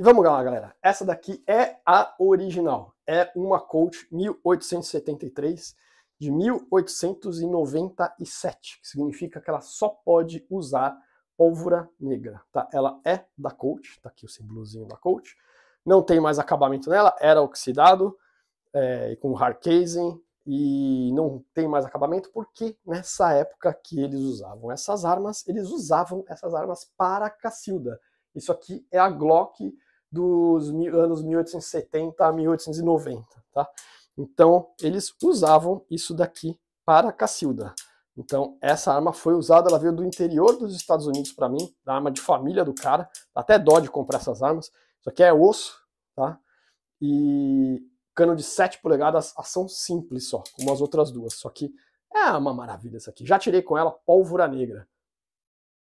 E vamos lá, galera. Essa daqui é a original. É uma Colt 1873 de 1897, que significa que ela só pode usar pólvora negra, tá? Ela é da Colt, tá aqui o símbolozinho da Colt. Não tem mais acabamento nela, era oxidado, é, com hard casing, e não tem mais acabamento porque nessa época que eles usavam essas armas, eles usavam essas armas para a Cacilda. Isso aqui é a Glock dos anos 1870 a 1890, tá? Então, eles usavam isso daqui para Cacilda. Então, essa arma foi usada, ela veio do interior dos Estados Unidos para mim, da arma de família do cara. até dó de comprar essas armas. Isso aqui é osso, tá? E cano de 7 polegadas, ação simples só, como as outras duas. Só que é uma maravilha essa aqui. Já tirei com ela pólvora negra.